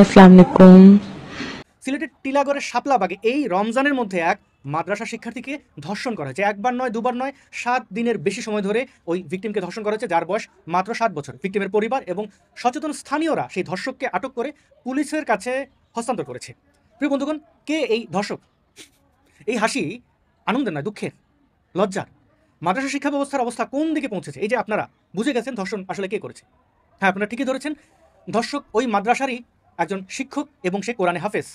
আসসালামু আলাইকুম সিলেটের টিলাগড়ের শাপলাবাগে এই রমজানের মধ্যে এক মাদ্রাসা শিক্ষার্থীকে ধর্ষণ করা হয়েছে একবার নয় দুবার নয় সাত দিনের বেশি সময় ধরে ওই ভিকটিমকে ধর্ষণ করা হয়েছে যার বয়স মাত্র সাত বছর ভিকটিমের পরিবার এবং সচেতন স্থানীয়রা সেই ধর্ষককে আটক করে পুলিশের কাছে হস্তান্তর করেছে প্রিয় বন্ধুগণ কে এই ধর্ষক এই হাসি আনন্দের নয় দুঃখের লজ্জার মাদ্রাসা শিক্ষা ব্যবস্থার অবস্থা কোন দিকে পৌঁছেছে এই যে আপনারা বুঝে গেছেন ধর্ষণ আসলে কে করেছে হ্যাঁ আপনারা ঠিকই ধরেছেন ধর্ষক ওই মাদ্রাসারই একজন শিক্ষক এবং সে কোরআনে হাফেজ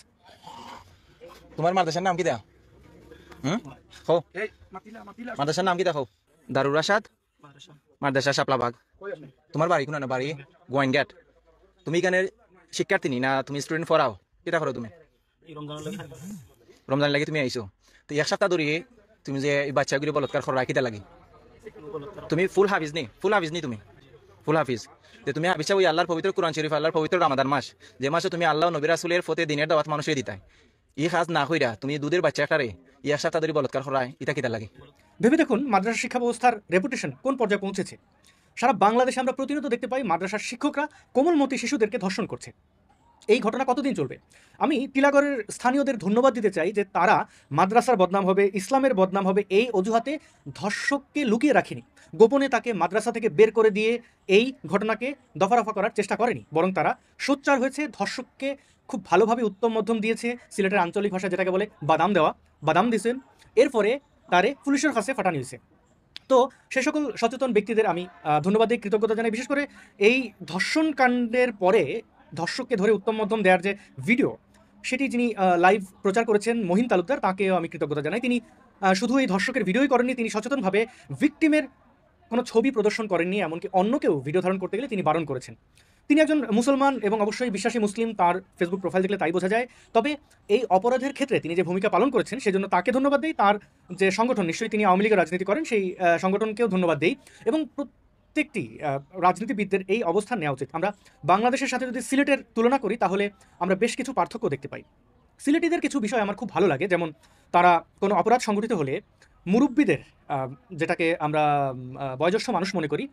তোমার মাদ্রাসার নাম কি দেয়া মাদ্রাসার নাম কি দেখো দারুর আসাদ মাদ্রাসা সাপলাবাগ তোমার বাড়ি কোন বাড়ি গোয়াইনঘাট তুমি এখানে শিক্ষার্থী না তুমি স্টুডেন্ট ফরাও কেটা করো তুমি রমজান লাগে তুমি আইসো তো এক সপ্তাহ ধরে তুমি যে বাচ্চাগুলি বলৎকার করা রাখিতে লাগে তুমি ফুল হাফিজ নি ফুল হাফিজ নি তুমি ফুল হাফিজ যে তুমি হাফিজ ওই আল্লাহর পবিত্র কোরআন শরীফ আল্লাহর পবিত্র রামাদান মাস যে মাসে তুমি আল্লাহ নবীর রাসুলের ফতে দিনের দাওয়াত মানুষের দিতাই ই খাজ না হইরা তুমি দুধের বাচ্চা একটা রে ই আসা তাদের বলৎকার করায় ইটা কিতা লাগে ভেবে দেখুন মাদ্রাসা শিক্ষা ব্যবস্থার রেপুটেশন কোন পর্যায়ে পৌঁছেছে সারা বাংলাদেশে আমরা প্রতিনিয়ত দেখতে পাই মাদ্রাসার শিক্ষকরা কোমলমতি শিশুদেরকে ধর্ষণ করছে এই ঘটনা কতদিন চলবে আমি টিলাগড়ের স্থানীয়দের ধন্যবাদ দিতে চাই যে তারা মাদ্রাসার বদনাম হবে ইসলামের বদনাম হবে এই অজুহাতে ধর্ষককে লুকিয়ে রাখেনি গোপনে তাকে মাদ্রাসা থেকে বের করে দিয়ে এই ঘটনাকে দফারফা করার চেষ্টা করেনি বরং তারা সোচ্চার হয়েছে ধর্ষককে খুব ভালোভাবে উত্তম মধ্যম দিয়েছে সিলেটের আঞ্চলিক ভাষা যেটাকে বলে বাদাম দেওয়া বাদাম দিয়েছেন এরপরে তারে পুলিশের কাছে ফাটা নিয়েছে তো সে সকল সচেতন ব্যক্তিদের আমি ধন্যবাদ দিয়ে কৃতজ্ঞতা জানাই বিশেষ করে এই ধর্ষণকাণ্ডের পরে ধর্ষককে ধরে উত্তম মধ্যম দেওয়ার যে ভিডিও সেটি যিনি লাইভ প্রচার করেছেন মহিন তালুকদার তাকেও আমি কৃতজ্ঞতা জানাই তিনি শুধু এই ধর্ষকের ভিডিওই করেননি তিনি সচেতনভাবে ভিকটিমের কোনো ছবি প্রদর্শন করেননি এমনকি অন্য কেউ ভিডিও ধারণ করতে গেলে তিনি বারণ করেছেন তিনি একজন মুসলমান এবং অবশ্যই বিশ্বাসী মুসলিম তার ফেসবুক প্রোফাইল দেখলে তাই বোঝা যায় তবে এই অপরাধের ক্ষেত্রে তিনি যে ভূমিকা পালন করেছেন সেজন্য তাকে ধন্যবাদ দেই তার যে সংগঠন নিশ্চয়ই তিনি আওয়ামী লীগের রাজনীতি করেন সেই সংগঠনকেও ধন্যবাদ দেই এবং প্রত্যেকটি রাজনীতিবিদদের এই অবস্থান নেওয়া উচিত আমরা বাংলাদেশের সাথে যদি সিলেটের তুলনা করি তাহলে আমরা বেশ কিছু পার্থক্য দেখতে পাই সিলেটিদের কিছু বিষয় আমার খুব ভালো লাগে যেমন তারা কোনো অপরাধ সংগঠিত হলে মুরব্বীদের যেটাকে আমরা বয়োজ্যেষ্ঠ মানুষ মনে করি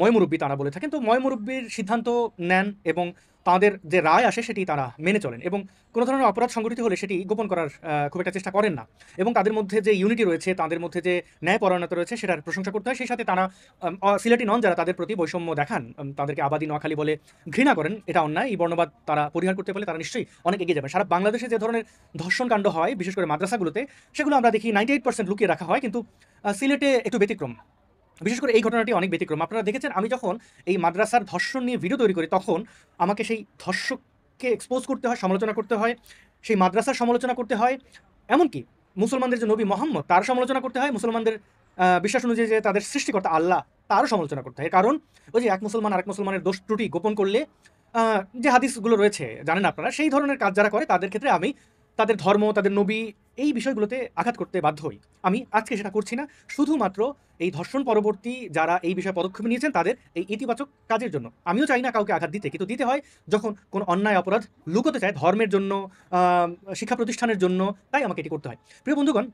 ময়মুরব্বী তারা বলে থাকেন তো ময়মুরব্বীর সিদ্ধান্ত নেন এবং তাদের যে রায় আসে সেটি তারা মেনে চলেন এবং কোনো ধরনের অপরাধ সংগঠিত হলে সেটি গোপন করার খুব একটা চেষ্টা করেন না এবং তাদের মধ্যে যে ইউনিটি রয়েছে তাদের মধ্যে যে ন্যায় পরায়ণতা রয়েছে সেটার প্রশংসা করতে হয় সেই সাথে তারা সিলেটি নন যারা তাদের প্রতি বৈষম্য দেখান তাদেরকে আবাদী নোয়াখালী বলে ঘৃণা করেন এটা অন্যায় এই বর্ণবাদ তারা পরিহার করতে পারলে তারা নিশ্চয়ই অনেক এগিয়ে যাবে সারা বাংলাদেশে যে ধরনের ধর্ষণকাণ্ড হয় বিশেষ করে মাদ্রাসাগুলোতে সেগুলো আমরা দেখি নাইনটি এইট পার্সেন্ট লুকিয়ে রাখা হয় কিন্তু সিলেটে একটু ব্যতিক্রম বিশেষ করে এই ঘটনাটি অনেক ব্যতিক্রম আপনারা দেখেছেন আমি যখন এই মাদ্রাসার ধর্ষণ নিয়ে ভিডিও তৈরি করি তখন আমাকে সেই ধর্ষককে এক্সপোজ করতে হয় সমালোচনা করতে হয় সেই মাদ্রাসার সমালোচনা করতে হয় এমনকি মুসলমানদের যে নবী মোহাম্মদ তার সমালোচনা করতে হয় মুসলমানদের বিশ্বাস অনুযায়ী যে তাদের সৃষ্টিকর্তা আল্লাহ তারও সমালোচনা করতে হয় কারণ ওই যে এক মুসলমান আরেক মুসলমানের দোষ ত্রুটি গোপন করলে যে হাদিসগুলো রয়েছে জানেন আপনারা সেই ধরনের কাজ যারা করে তাদের ক্ষেত্রে আমি তাদের ধর্ম তাদের নবী এই বিষয়গুলোতে আঘাত করতে বাধ্য হই আমি আজকে সেটা করছি না শুধুমাত্র এই ধর্ষণ পরবর্তী যারা এই বিষয়ে পদক্ষেপ নিয়েছেন তাদের এই ইতিবাচক কাজের জন্য আমিও চাই না কাউকে আঘাত দিতে কিন্তু দিতে হয় যখন কোনো অন্যায় অপরাধ লুকোতে চায় ধর্মের জন্য শিক্ষা প্রতিষ্ঠানের জন্য তাই আমাকে এটি করতে হয় প্রিয় বন্ধুগণ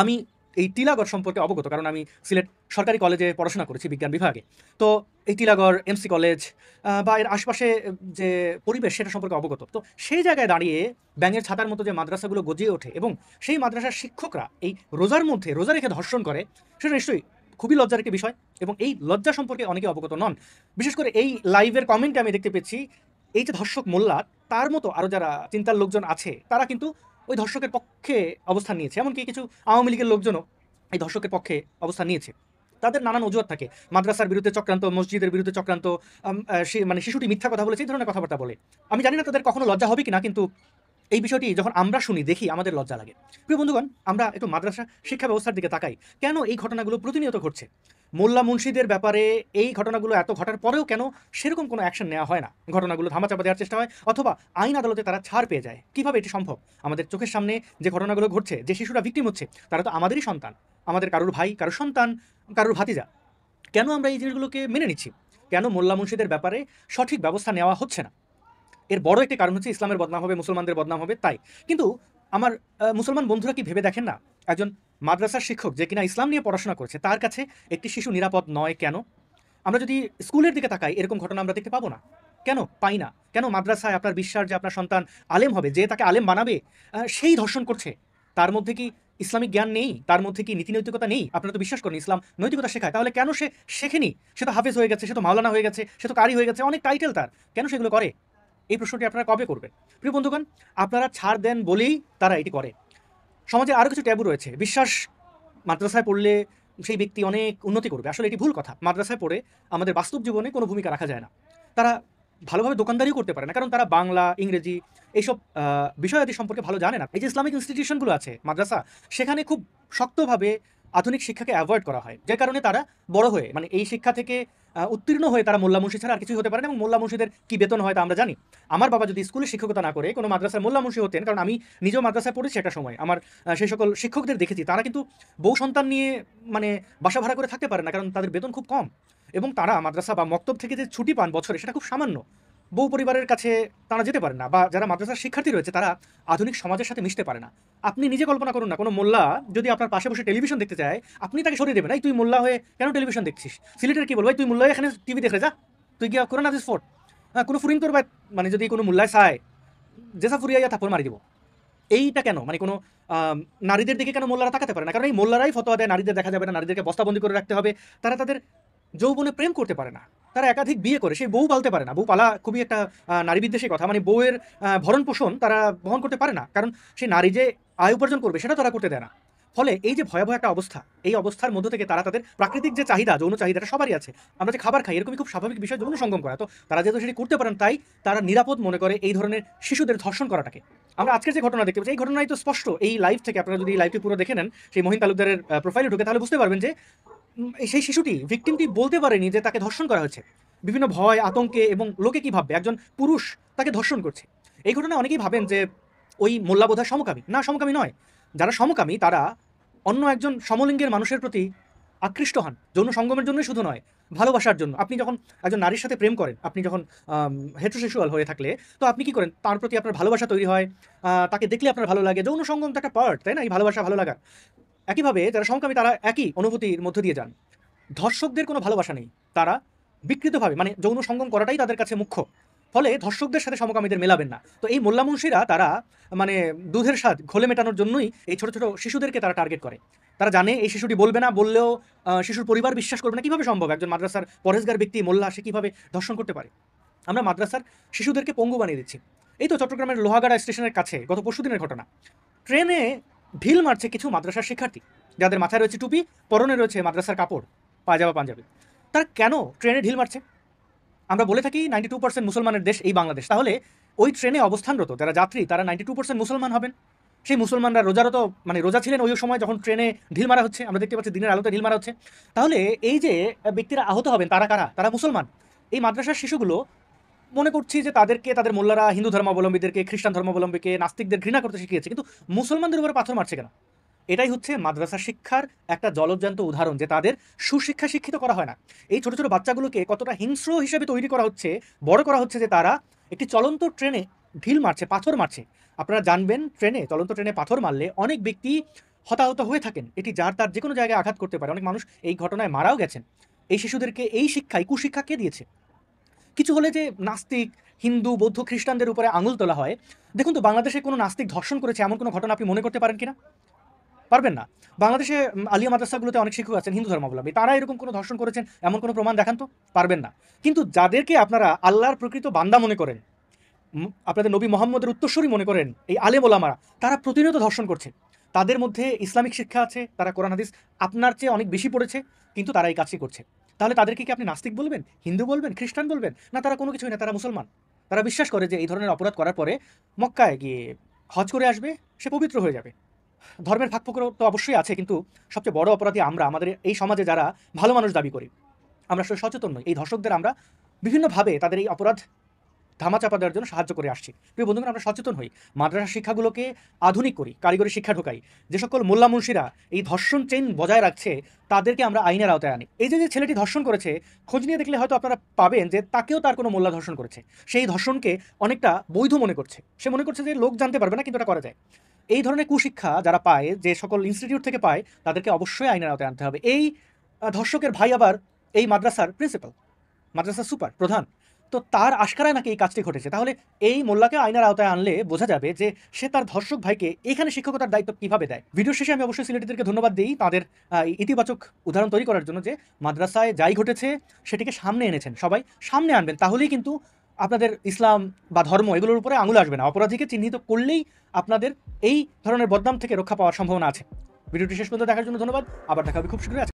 আমি এই টিলাগড় সম্পর্কে অবগত কারণ আমি সিলেট সরকারি কলেজে পড়াশোনা করেছি বিজ্ঞান বিভাগে তো এই টিলাগড় এমসি কলেজ বা এর আশপাশে যে পরিবেশ সেটা সম্পর্কে অবগত তো সেই জায়গায় দাঁড়িয়ে ব্যাঙের ছাতার মতো যে মাদ্রাসাগুলো গজিয়ে ওঠে এবং সেই মাদ্রাসার শিক্ষকরা এই রোজার মধ্যে রোজা রেখে ধর্ষণ করে সেটা নিশ্চয়ই খুবই লজ্জার একটি বিষয় এবং এই লজ্জা সম্পর্কে অনেকে অবগত নন বিশেষ করে এই লাইভের কমেন্টে আমি দেখতে পেয়েছি এই যে ধর্ষক মোল্লা তার মতো আরও যারা চিন্তার লোকজন আছে তারা কিন্তু ওই ধর্ষকের পক্ষে অবস্থান নিয়েছে এমনকি কিছু আওয়ামী লীগের লোকজনও এই ধর্ষকের পক্ষে অবস্থান নিয়েছে তাদের নানান অজুহাত থাকে মাদ্রাসার বিরুদ্ধে চক্রান্ত মসজিদের বিরুদ্ধে চক্রান্ত মানে শিশুটি মিথ্যা কথা বলেছে এই ধরনের কথাবার্তা বলে আমি জানি না তাদের কখনো লজ্জা হবে কি না কিন্তু এই বিষয়টি যখন আমরা শুনি দেখি আমাদের লজ্জা লাগে প্রিয় বন্ধুগণ আমরা একটু মাদ্রাসা শিক্ষা ব্যবস্থার দিকে তাকাই কেন এই ঘটনাগুলো প্রতিনিয়ত ঘটছে মোল্লা মুন্সিদের ব্যাপারে এই ঘটনাগুলো এত ঘটার পরেও কেন সেরকম কোনো অ্যাকশন নেওয়া হয় না ঘটনাগুলো ধামাচাপা দেওয়ার চেষ্টা হয় অথবা আইন আদালতে তারা ছাড় পেয়ে যায় কিভাবে এটি সম্ভব আমাদের চোখের সামনে যে ঘটনাগুলো ঘটছে যে শিশুরা ভিক্টিম হচ্ছে তারা তো আমাদেরই সন্তান আমাদের কারোর ভাই কারোর সন্তান কারোর ভাতিজা কেন আমরা এই জিনিসগুলোকে মেনে নিচ্ছি কেন মোল্লা মুন্সিদের ব্যাপারে সঠিক ব্যবস্থা নেওয়া হচ্ছে না এর বড় একটি কারণ হচ্ছে ইসলামের বদনাম হবে মুসলমানদের বদনাম হবে তাই কিন্তু আমার মুসলমান বন্ধুরা কি ভেবে দেখেন না একজন মাদ্রাসার শিক্ষক যে কিনা ইসলাম নিয়ে পড়াশোনা করছে তার কাছে একটি শিশু নিরাপদ নয় কেন আমরা যদি স্কুলের দিকে তাকাই এরকম ঘটনা আমরা দেখতে পাবো না কেন পাই না কেন মাদ্রাসায় আপনার বিশ্বাস যে আপনার সন্তান আলেম হবে যে তাকে আলেম বানাবে সেই ধর্ষণ করছে তার মধ্যে কি ইসলামিক জ্ঞান নেই তার মধ্যে কি নীতি নৈতিকতা নেই আপনারা তো বিশ্বাস করেন ইসলাম নৈতিকতা শেখায় তাহলে কেন সে শেখেনি সে তো হাফেজ হয়ে গেছে সে তো মাওলানা হয়ে গেছে সে তো কারি হয়ে গেছে অনেক টাইটেল তার কেন সেগুলো করে এই প্রশ্নটি আপনারা কবে করবেন প্রিয় বন্ধুগণ আপনারা ছাড় দেন বলেই তারা এটি করে সমাজে আরও কিছু ট্যাবু রয়েছে বিশ্বাস মাদ্রাসায় পড়লে সেই ব্যক্তি অনেক উন্নতি করবে আসলে এটি ভুল কথা মাদ্রাসায় পড়ে আমাদের বাস্তব জীবনে কোনো ভূমিকা রাখা যায় না তারা ভালোভাবে দোকানদারিও করতে পারে না কারণ তারা বাংলা ইংরেজি এইসব আদি সম্পর্কে ভালো জানে না এই যে ইসলামিক ইনস্টিটিউশনগুলো আছে মাদ্রাসা সেখানে খুব শক্তভাবে আধুনিক শিক্ষাকে অ্যাভয়েড করা হয় যে কারণে তারা বড় হয়ে মানে এই শিক্ষা থেকে উত্তীর্ণ হয়ে তারা মোল্লা মুন্সি ছাড়া আর কিছুই হতে পারে না এবং মোল্লা মুন্সিদের কী বেতন হয় তা আমরা জানি আমার বাবা যদি স্কুলে শিক্ষকতা না করে কোনো মাদ্রাসায় মোল্লা মুন্সি হতেন কারণ আমি নিজেও মাদ্রাসায় পড়েছি একটা সময় আমার সেই সকল শিক্ষকদের দেখেছি তারা কিন্তু বউ সন্তান নিয়ে মানে বাসা ভাড়া করে থাকতে পারে না কারণ তাদের বেতন খুব কম এবং তারা মাদ্রাসা বা মক্তব থেকে যে ছুটি পান বছরে সেটা খুব সামান্য বহু পরিবারের কাছে তারা যেতে পারে না বা যারা মাদ্রাসার শিক্ষার্থী রয়েছে তারা আধুনিক সমাজের সাথে মিশতে পারে না আপনি নিজে কল্পনা করুন না কোনো মোল্লা যদি আপনার পাশে বসে টেলিভিশন দেখতে চায় আপনি তাকে সরিয়ে দেবেন এই তুই মোল্লা হয়ে কেন টেলিভিশন দেখছিস সিলেটের কি বলবো তুই মোল্লা এখানে টিভি দেখে যা তুই গিয়া করো না ফোট হ্যাঁ কোনো ফুরিং করবে মানে যদি কোনো মোল্লায় চায় যেসা ফুরিয়া থাপড় মারি দিব এইটা কেন মানে কোনো নারীদের দিকে কেন মোল্লারা তাকাতে পারে না কারণ এই মোল্লারাই ফতোয়া দেয় নারীদের দেখা যাবে না নারীদেরকে বস্তাবন্দি করে রাখতে হবে তারা তাদের যৌবনে প্রেম করতে পারে না তারা একাধিক বিয়ে করে সেই বউ পালতে পারে না বউ পালা খুবই একটা নারী বিদ্বেষের কথা মানে বউয়ের ভরণ পোষণ তারা বহন করতে পারে না কারণ সেই নারী যে আয় উপার্জন করবে সেটা তারা করতে দেয় না ফলে এই যে ভয়াবহ একটা অবস্থা এই অবস্থার মধ্য থেকে তারা তাদের প্রাকৃতিক যে চাহিদা যৌন চাহিদাটা সবারই আছে আমরা যে খাবার খাই এরকমই খুব স্বাভাবিক বিষয় যৌন সঙ্গম করা তো তারা যেহেতু সেটি করতে পারেন তাই তারা নিরাপদ মনে করে এই ধরনের শিশুদের ধর্ষণ করাটাকে আমরা আজকের যে ঘটনা দেখতে পাচ্ছি এই ঘটনাই তো স্পষ্ট এই লাইভ থেকে আপনারা যদি এই লাইভটি পুরো দেখে নেন সেই মহিন তালুকদারের প্রোফাইলে ঢুকে তাহলে বুঝতে পারবেন যে সেই শিশুটি ভিকটিমটি বলতে পারেনি যে তাকে ধর্ষণ করা হয়েছে বিভিন্ন ভয় আতঙ্কে এবং লোকে কি ভাববে একজন পুরুষ তাকে ধর্ষণ করছে এই ঘটনায় অনেকেই ভাবেন যে ওই মোল্লাবোধা সমকামী না সমকামী নয় যারা সমকামী তারা অন্য একজন সমলিঙ্গের মানুষের প্রতি আকৃষ্ট হন যৌন সঙ্গমের জন্যই শুধু নয় ভালোবাসার জন্য আপনি যখন একজন নারীর সাথে প্রেম করেন আপনি যখন হেট্রোসেক্সুয়াল হয়ে থাকলে তো আপনি কি করেন তার প্রতি আপনার ভালোবাসা তৈরি হয় তাকে দেখলে আপনার ভালো লাগে যৌন সঙ্গম তো একটা পার্ট তাই না এই ভালোবাসা ভালো লাগা একইভাবে যারা সমকামী তারা একই অনুভূতির মধ্য দিয়ে যান ধর্ষকদের কোনো ভালোবাসা নেই তারা বিকৃতভাবে মানে যৌন সঙ্গম করাটাই তাদের কাছে মুখ্য ফলে ধর্ষকদের সাথে সমকামীদের মেলাবেন না তো এই মোল্লা তারা মানে দুধের স্বাদ ঘোলে মেটানোর জন্যই এই ছোট ছোট শিশুদেরকে তারা টার্গেট করে তারা জানে এই শিশুটি বলবে না বললেও শিশুর পরিবার বিশ্বাস করবে না কীভাবে সম্ভব একজন মাদ্রাসার পরেশগার ব্যক্তি মোল্লা সে কীভাবে ধর্ষণ করতে পারে আমরা মাদ্রাসার শিশুদেরকে পঙ্গু বানিয়ে দিচ্ছি এই তো চট্টগ্রামের লোহাগাড়া স্টেশনের কাছে গত দিনের ঘটনা ট্রেনে ঢিল মারছে কিছু মাদ্রাসার শিক্ষার্থী যাদের মাথায় রয়েছে টুপি পরনে রয়েছে মাদ্রাসার কাপড় পাজামা পাঞ্জাবি তারা কেন ট্রেনে ঢিল মারছে আমরা বলে থাকি নাইনটি টু পার্সেন্ট মুসলমানের দেশ এই বাংলাদেশ তাহলে ওই ট্রেনে অবস্থানরত যারা যাত্রী তারা নাইনটি টু পার্সেন্ট মুসলমান হবেন সেই মুসলমানরা রোজারত মানে রোজা ছিলেন ওই সময় যখন ট্রেনে ঢিল মারা হচ্ছে আমরা দেখতে পাচ্ছি দিনের আলোতে ঢিল মারা হচ্ছে তাহলে এই যে ব্যক্তিরা আহত হবেন তারা কারা তারা মুসলমান এই মাদ্রাসার শিশুগুলো মনে করছি যে তাদেরকে তাদের মোল্লারা হিন্দু ধর্মাবলম্বীদেরকে খ্রিস্টান ধর্মাবলম্বীকে নাস্তিকদের ঘৃণা করতে শিখিয়েছে কিন্তু মুসলমানদের উপরে পাথর মারছে কেন এটাই হচ্ছে মাদ্রাসা শিক্ষার একটা জলজ্যান্ত উদাহরণ যে তাদের সুশিক্ষা শিক্ষিত করা হয় না এই ছোট ছোট বাচ্চাগুলোকে কতটা হিংস্র হিসেবে তৈরি করা হচ্ছে বড় করা হচ্ছে যে তারা একটি চলন্ত ট্রেনে ঢিল মারছে পাথর মারছে আপনারা জানবেন ট্রেনে চলন্ত ট্রেনে পাথর মারলে অনেক ব্যক্তি হতাহত হয়ে থাকেন এটি যার তার যে কোনো জায়গায় আঘাত করতে পারে অনেক মানুষ এই ঘটনায় মারাও গেছেন এই শিশুদেরকে এই শিক্ষায় কুশিক্ষা কে দিয়েছে কিছু হলে যে নাস্তিক হিন্দু বৌদ্ধ খ্রিস্টানদের উপরে আঙুল তোলা হয় দেখুন তো বাংলাদেশে কোনো নাস্তিক ধর্ষণ করেছে এমন কোনো ঘটনা আপনি মনে করতে পারেন কিনা পারবেন না বাংলাদেশে আলিয়া মাদ্রাসাগুলোতে অনেক শিক্ষক আছেন হিন্দু ধর্মাবলম্বী তারা এরকম কোনো ধর্ষণ করেছেন এমন কোনো প্রমাণ দেখান তো পারবেন না কিন্তু যাদেরকে আপনারা আল্লাহর প্রকৃত বান্দা মনে করেন আপনাদের নবী মোহাম্মদের উত্তরসূরি মনে করেন এই আলে মোলামারা তারা প্রতিনিয়ত ধর্ষণ করছে তাদের মধ্যে ইসলামিক শিক্ষা আছে তারা কোরআন হাদিস আপনার চেয়ে অনেক বেশি পড়েছে কিন্তু তারা এই কাজটি করছে তাহলে তাদেরকে কি আপনি নাস্তিক বলবেন হিন্দু বলবেন খ্রিস্টান বলবেন না তারা কোনো কিছুই না তারা মুসলমান তারা বিশ্বাস করে যে এই ধরনের অপরাধ করার পরে মক্কায় গিয়ে হজ করে আসবে সে পবিত্র হয়ে যাবে ধর্মের ভাগ তো অবশ্যই আছে কিন্তু সবচেয়ে বড় অপরাধী আমরা আমাদের এই সমাজে যারা ভালো মানুষ দাবি করি আমরা সচেতন নই এই ধর্ষকদের আমরা বিভিন্নভাবে তাদের এই অপরাধ ধামা চাপা দেওয়ার জন্য সাহায্য করে আসছি প্রিয় বন্ধুগণ আমরা সচেতন হই মাদ্রাসা শিক্ষাগুলোকে আধুনিক করি কারিগরি শিক্ষা ঢোকাই যে সকল মোল্লা মুন্সিরা এই ধর্ষণ চেইন বজায় রাখছে তাদেরকে আমরা আইনের আওতায় আনি এই যে যে ছেলেটি ধর্ষণ করেছে খোঁজ নিয়ে দেখলে হয়তো আপনারা পাবেন যে তাকেও তার কোনো মোল্লা ধর্ষণ করেছে সেই ধর্ষণকে অনেকটা বৈধ মনে করছে সে মনে করছে যে লোক জানতে পারবে না কিন্তু এটা করা যায় এই ধরনের কুশিক্ষা যারা পায় যে সকল ইনস্টিটিউট থেকে পায় তাদেরকে অবশ্যই আইনের আওতায় আনতে হবে এই ধর্ষকের ভাই আবার এই মাদ্রাসার প্রিন্সিপাল মাদ্রাসার সুপার প্রধান তো তার আশকারায় নাকি এই কাজটি ঘটেছে তাহলে এই মোল্লাকে আইনার আওতায় আনলে বোঝা যাবে যে সে তার ধর্ষক ভাইকে এখানে শিক্ষকতার দায়িত্ব কিভাবে দেয় ভিডিও শেষে আমি অবশ্যই সিলেটিদেরকে ধন্যবাদ দিই তাদের ইতিবাচক উদাহরণ তৈরি করার জন্য যে মাদ্রাসায় যাই ঘটেছে সেটিকে সামনে এনেছেন সবাই সামনে আনবেন তাহলেই কিন্তু আপনাদের ইসলাম বা ধর্ম এগুলোর উপরে আঙুল আসবে না অপরাধীকে চিহ্নিত করলেই আপনাদের এই ধরনের বদনাম থেকে রক্ষা পাওয়ার সম্ভাবনা আছে ভিডিওটি শেষ পর্যন্ত দেখার জন্য ধন্যবাদ আবার দেখা হবে খুব শীঘ্রই